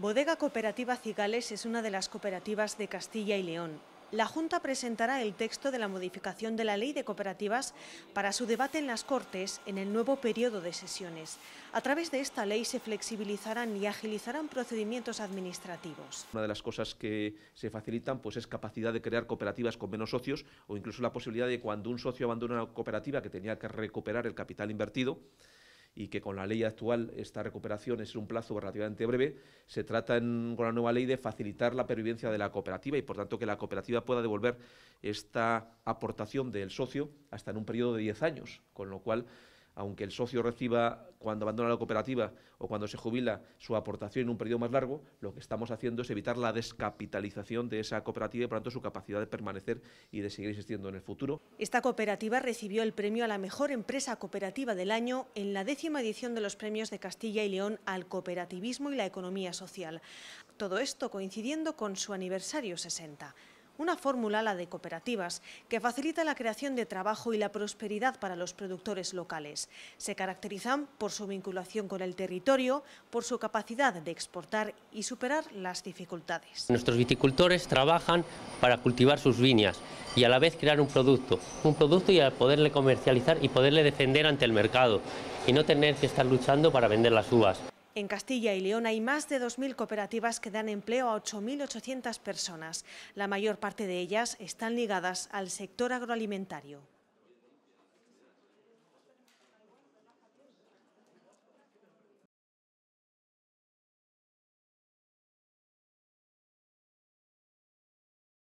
Bodega Cooperativa Cigales es una de las cooperativas de Castilla y León. La Junta presentará el texto de la modificación de la Ley de Cooperativas para su debate en las Cortes en el nuevo periodo de sesiones. A través de esta ley se flexibilizarán y agilizarán procedimientos administrativos. Una de las cosas que se facilitan pues, es capacidad de crear cooperativas con menos socios o incluso la posibilidad de cuando un socio abandona una cooperativa que tenía que recuperar el capital invertido, y que con la ley actual esta recuperación es en un plazo relativamente breve, se trata con la nueva ley de facilitar la pervivencia de la cooperativa y, por tanto, que la cooperativa pueda devolver esta aportación del socio hasta en un periodo de 10 años, con lo cual aunque el socio reciba cuando abandona la cooperativa o cuando se jubila su aportación en un periodo más largo, lo que estamos haciendo es evitar la descapitalización de esa cooperativa y, por tanto, su capacidad de permanecer y de seguir existiendo en el futuro. Esta cooperativa recibió el premio a la mejor empresa cooperativa del año en la décima edición de los premios de Castilla y León al cooperativismo y la economía social. Todo esto coincidiendo con su aniversario 60 una fórmula, la de cooperativas, que facilita la creación de trabajo y la prosperidad para los productores locales. Se caracterizan por su vinculación con el territorio, por su capacidad de exportar y superar las dificultades. Nuestros viticultores trabajan para cultivar sus viñas y a la vez crear un producto, un producto y poderle comercializar y poderle defender ante el mercado y no tener que estar luchando para vender las uvas. En Castilla y León hay más de 2.000 cooperativas que dan empleo a 8.800 personas. La mayor parte de ellas están ligadas al sector agroalimentario.